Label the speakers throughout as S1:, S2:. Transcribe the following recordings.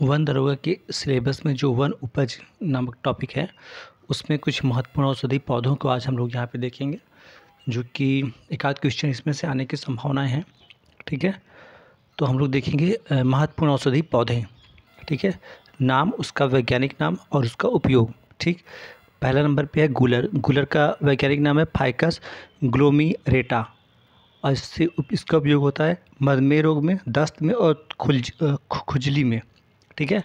S1: one दरोगा के syllabus में जो वन उपज नामक टॉपिक है उसमें कुछ महत्वपूर्ण औषधि पौधों को आज हम लोग यहाँ पे देखेंगे जो कि एक आध क्वेश्चन इसमें से आने की संभावनाएं हैं ठीक है तो हम लोग देखेंगे महत्वपूर्ण औषधि पौधे ठीक है नाम उसका वैज्ञानिक नाम और उसका उपयोग ठीक पहला नंबर पे है गुलर गुलर का वैज्ञानिक नाम है फाइकस ग्लोमी रेटा और इससे इसका उपयोग होता है मधुमेह रोग में दस्त में और खुल खुजली में ठीक है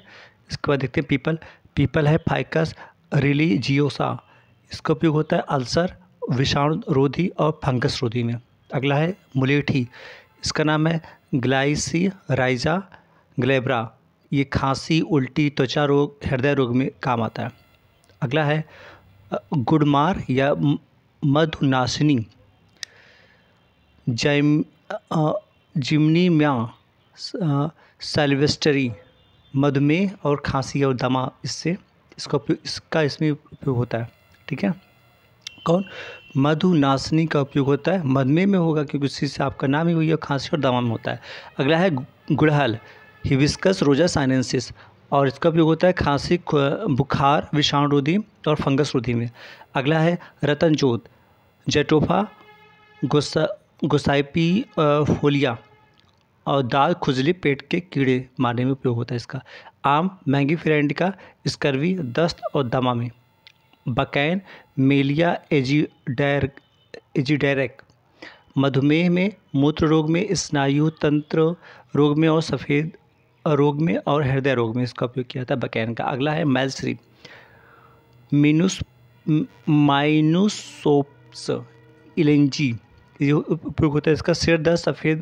S1: इसके बाद देखते हैं पीपल पीपल है फाइकस रिलीजियोसा इसका उपयोग होता है अल्सर विषाणु रोधी और फंगस रोधी में अगला है मुलेठी इसका नाम है ग्लाइसी राइजा ग्लेब्रा ये खांसी उल्टी त्वचा रोग हृदय रोग में काम आता है अगला है गुडमार या मधुनाशिनी जैम जिमनीमिया सेल्वेस्टरी मधुमेह और खांसी और दमा इससे इसका उपयोग इसका इसमें उपयोग होता है ठीक है कौन मधुनाशनी का उपयोग होता है मधुमेह में होगा क्योंकि उसी से आपका नाम ही हुई है खांसी और दमा में होता है अगला है गुड़हल हिविस्कस रोजा साइनेंसिस और इसका उपयोग होता है खांसी बुखार विषाणुरोधी और फंगस रोधी में अगला है रतनजोत जेटोफा गुस्सा गोसाइपी फोलिया और दाल खुजली पेट के कीड़े मारने में उपयोग होता है इसका आम महंगी फ्रेंड का स्कर्वी दस्त और दमा में बकैन मेलिया एजीडैर एजीडेरेक मधुमेह में मूत्र रोग में स्नायु तंत्र रोग में और सफ़ेद रोग में और हृदय रोग में इसका उपयोग किया था बकैन का अगला है मैलश्री मीनुस माइनोसोप्स इलेंजी ये उपयोग होता है इसका सिर दर्द सफ़ेद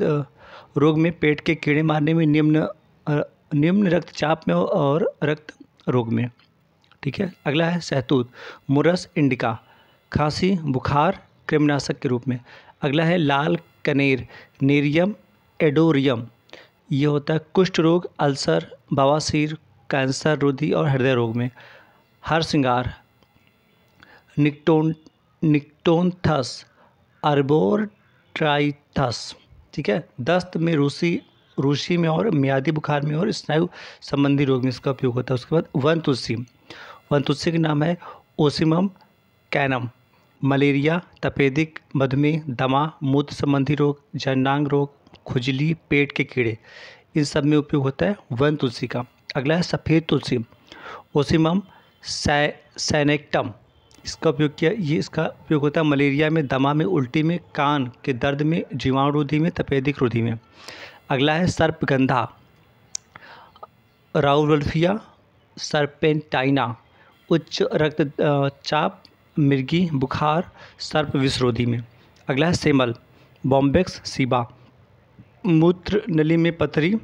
S1: रोग में पेट के कीड़े मारने में निम्न निम्न रक्तचाप में और रक्त रोग में ठीक है अगला है सहतूत मुरस इंडिका खांसी बुखार क्रिमनाशक के रूप में अगला है लाल कनेर नेरियम एडोरियम ये होता है कुष्ठ रोग अल्सर बवासीर कैंसर रोधी और हृदय रोग में हर श्रृंगार निकटोन निकटोनथस ट्राइथस ठीक है दस्त में रूसी रूसी में और मियादी बुखार में और स्नायु संबंधी रोग में इसका उपयोग होता है उसके बाद वन तुलसी वन तुलसी का नाम है ओसिमम कैनम मलेरिया तपेदिक मधुमेह दमा मूत्र संबंधी रोग जननांग रोग खुजली पेट के कीड़े इन सब में उपयोग होता है वन तुलसी का अगला है सफ़ेद तुलसी ओसिमम सैनेक्टम इसका उपयोग किया ये इसका उपयोग होता है मलेरिया में दमा में उल्टी में कान के दर्द में जीवाणुरोधी में तपेदिक रोधी में अगला है सर्पगंधा राउल्फिया सर्पेंटाइना उच्च रक्त चाप मिर्गी बुखार सर्प विषरोधी में अगला है सेमल बॉम्बेक्स सीबा मूत्र नली में पथरी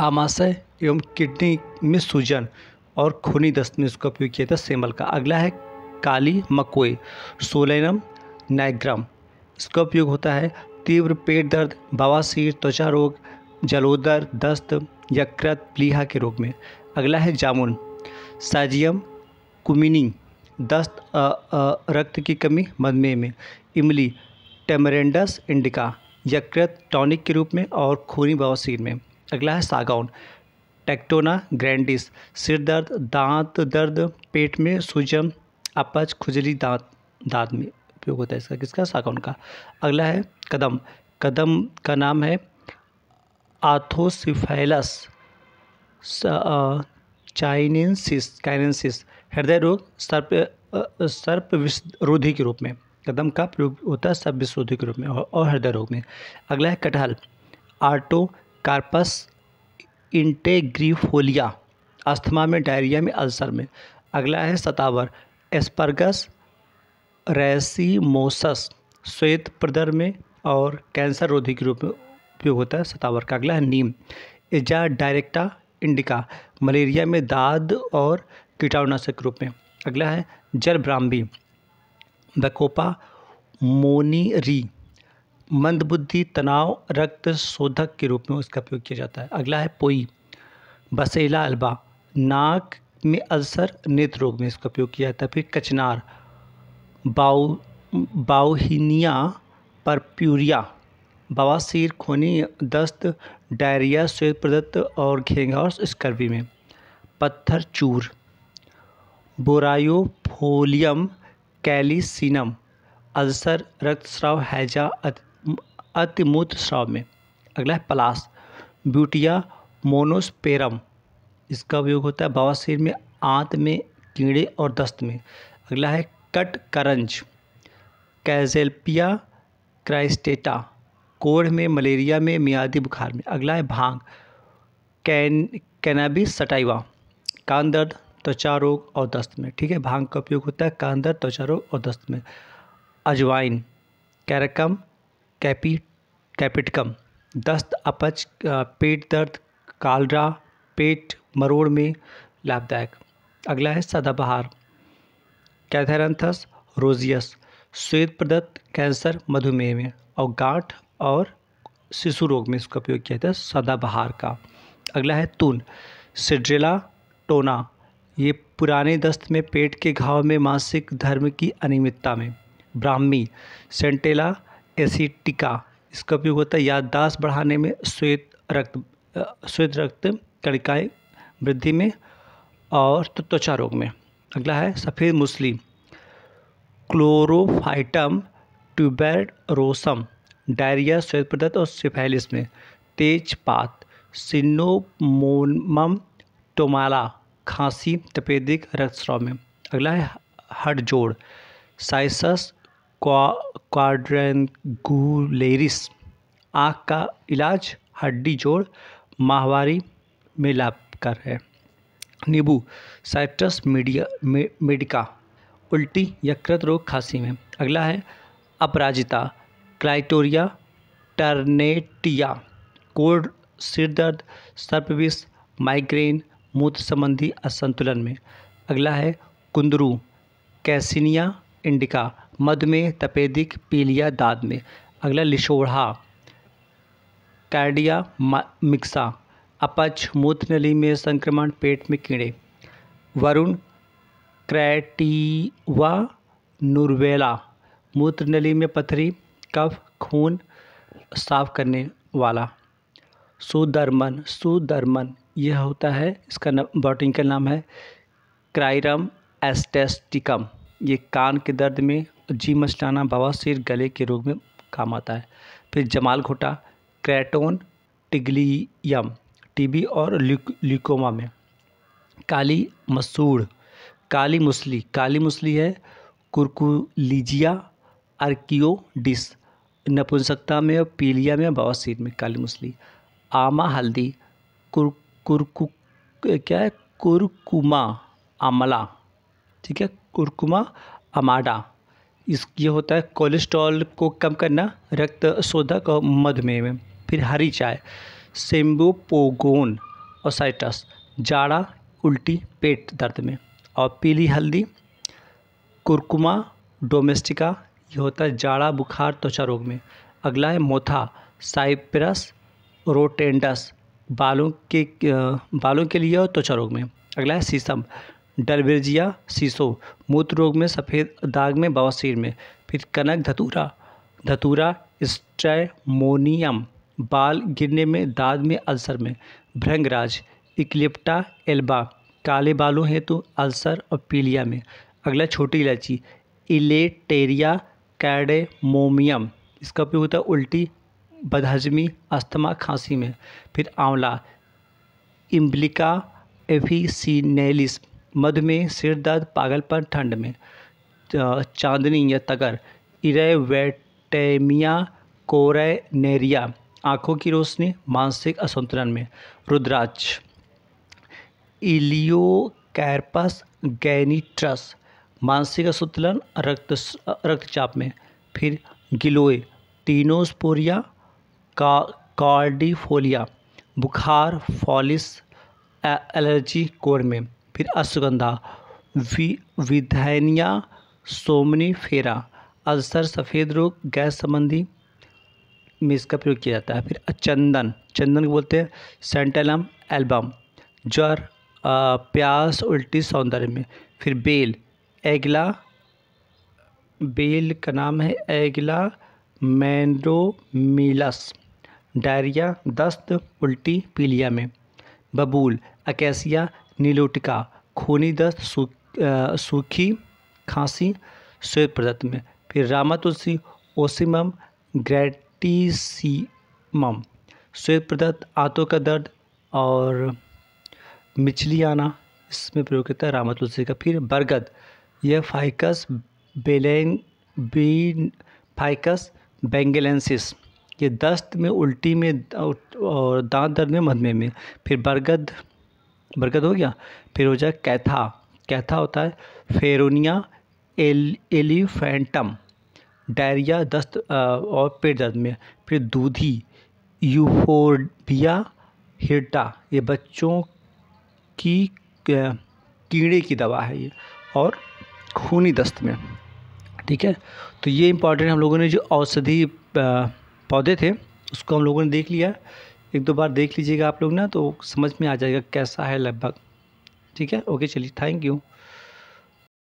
S1: आमाशय एवं किडनी में सूजन और खूनी दस्त में इसका उपयोग किया था सेमल का अगला है काली मकोई सोलेनम नाइग्राम इसका उपयोग होता है तीव्र पेट दर्द बवासीर त्वचा रोग जलोदर दस्त यकृत प्लीहा के रोग में अगला है जामुन साजियम कुमिनी दस्त आ, आ, रक्त की कमी मधुमेह में इमली टेमरेंडस इंडिका यकृत टॉनिक के रूप में और खूनी बवासीर में अगला है सागौन टेक्टोना ग्रैंडिस सिर दर्द दांत दर्द पेट में सूजन अपच खुजली दांत दांत में उपयोग होता है इसका किसका सागौन का अगला है कदम कदम का नाम है आथोसिफेलस चाइनेसिस काइनेसिस हृदय रोग सर्प सर्प विषरोधी के रूप में कदम का प्रयोग होता है सर्प विषरोधी के रूप में और हृदय रोग में अगला है कटहल आर्टो कार्पस इंटेग्रीफोलिया अस्थमा में डायरिया में अल्सर में अगला है सतावर एस्पर्गस रेसिमोसस श्वेत प्रदर में और कैंसर रोधी के रूप में उपयोग होता है सतावर का अगला है नीम एजा डायरेक्टा इंडिका मलेरिया में दाद और कीटाणुनाशक के रूप में अगला है जल ब्राह्मी बकोपा मोनीरी मंदबुद्धि तनाव रक्त शोधक के रूप में उसका उपयोग किया जाता है अगला है पोई बसेला अल्बा नाक में अल्सर नेत्र रोग में इसका उपयोग किया जाता है फिर कचनार बाउ बाउहिनिया परप्यूरिया बवासीर खोनी दस्त डायरिया श्वेत प्रदत्त और घेंगा और स्कर्वी में पत्थर चूर बोरायोफोलियम कैलिसिनम अल्सर रक्तस्राव हैजा अतिमूत्र स्राव में अगला है पलास ब्यूटिया मोनोस्पेरम इसका उपयोग होता है बवासीर में आंत में कीड़े और दस्त में अगला है कट करंज कैजेल्पिया क्राइस्टेटा कोढ़ में मलेरिया में मियादी बुखार में अगला है भांग कैन कैनाबिस सटाइवा कान दर्द त्वचा रोग और दस्त में ठीक है भांग का उपयोग होता है कान दर्द त्वचा रोग और दस्त में अजवाइन कैरकम कैपी कैपिटकम दस्त अपच पेट दर्द कालरा पेट मरोड़ में लाभदायक अगला है सदाबहार कैथेरंथस रोजियस श्वेत प्रदत्त कैंसर मधुमेह में और गांठ और शिशु रोग में इसका उपयोग किया जाता है सदाबहार का अगला है तून सिड्रेला टोना ये पुराने दस्त में पेट के घाव में मासिक धर्म की अनियमितता में ब्राह्मी सेंटेला एसिटिका इसका उपयोग होता है याददाश्त बढ़ाने में श्वेत रक्त श्वेत रक्त कणिकाएँ वृद्धि में और त्वचा रोग में अगला है सफ़ेद मुसली क्लोरोफाइटम ट्यूबेरोसम डायरिया श्वेत प्रदत्त और सिफेलिस में तेजपात सिनोमोनम टोमाला खांसी तपेदिक रक्तस्राव में अगला है हड जोड़ साइसस क्वाड्रेंगुलेरिस आँख का इलाज हड्डी जोड़ माहवारी लाभ हानिकारक है नींबू साइट्रस मीडिया मे, मेडिका उल्टी यकृत रोग खांसी में अगला है अपराजिता क्लाइटोरिया टर्नेटिया कोड सिर दर्द सर्पविष माइग्रेन मूत्र संबंधी असंतुलन में अगला है कुंदरू कैसिनिया इंडिका मधुमेह में तपेदिक पीलिया दाद में अगला लिशोढ़ा कार्डिया मिक्सा अपच मूत्र नली में संक्रमण पेट में कीड़े वरुण क्रैटिवा नुरवेला मूत्र नली में पथरी कफ खून साफ करने वाला सुदर्मन सुदर्मन यह होता है इसका का नाम है क्राइरम एस्टेस्टिकम ये कान के दर्द में जी मचलाना बवासीर गले के रोग में काम आता है फिर जमाल घोटा क्रैटोन टिग्लियम टीबी और लिकोमा में काली मसूर काली मुसली काली मुसली है कुरकुलीजिया आर्कियोडिस नपुंसकता में पीलिया में बवासीर में काली मुसली आमा हल्दी कुर कुरकु क्या है कुरकुमा आमला ठीक है कुरकुमा अमाडा इस ये होता है कोलेस्ट्रॉल को कम करना रक्त शोधक और मधुमेह में फिर हरी चाय सेम्बोपोगोन और जाड़ा उल्टी पेट दर्द में और पीली हल्दी कुरकुमा डोमेस्टिका ये होता है जाड़ा बुखार त्वचा रोग में अगला है मोथा साइप्रस रोटेंडस बालों के बालों के लिए और त्वचा रोग में अगला है सीसम डलबेजिया सीसो मूत्र रोग में सफ़ेद दाग में बवासीर में फिर कनक धतूरा धतूरा स्ट्रैमोनियम बाल गिरने में दाद में अल्सर में भृंगराज इक्लिप्टा एल्बा काले बालों हैं तो अल्सर और पीलिया में अगला छोटी इलायची इलेटेरिया कैडेमोमियम इसका उपयोग होता है उल्टी बदहजमी अस्थमा खांसी में फिर आंवला इम्बलिका एफिसिनेलिस मध में सिर दर्द पागलपन ठंड में चांदनी या तगर इरेवेटेमिया कोरेनेरिया आँखों की रोशनी मानसिक असंतुलन में रुद्राक्ष कैरपस गैनिट्रस मानसिक असंतुलन रक्त रक्तचाप में फिर गिलोय टीनोस्पोरिया का कार्डिफोलिया बुखार फॉलिस एलर्जी कोड में फिर अश्वगंधा वि विधैनिया सोमनीफेरा अल्सर सफ़ेद रोग गैस संबंधी में इसका प्रयोग किया जाता है फिर चंदन चंदन को बोलते हैं सेंटेलम एल्बम ज्वर प्यास उल्टी सौंदर्य में फिर बेल एगला बेल का नाम है एगला मैंडोमिलस डायरिया दस्त उल्टी पीलिया में बबूल अकेसिया नीलोटिका खूनी दस्त सूखी खांसी श्वेत प्रदत्त में फिर रामा तुलसी ओसिमम ग्रेट टीसीमम श्वेत पदार्थ आंतों का दर्द और मिचली आना इसमें प्रयोग होता है रामा तुलसी का फिर बरगद यह फाइकस बेलें बी फाइकस बेंगेलेंसिस ये दस्त में उल्टी में और दांत दर्द में मधमे में फिर बरगद बरगद हो गया फिर हो जाए कैथा कैथा होता है फेरोनिया एल एलिफेंटम डायरिया दस्त और पेट दर्द में फिर दूधी यूफोरबिया हिरटा ये बच्चों की कीड़े की दवा है ये और खूनी दस्त में ठीक है तो ये इम्पॉर्टेंट हम लोगों ने जो औषधि पौधे थे उसको हम लोगों ने देख लिया एक दो बार देख लीजिएगा आप लोग ना तो समझ में आ जाएगा कैसा है लगभग ठीक है ओके चलिए थैंक यू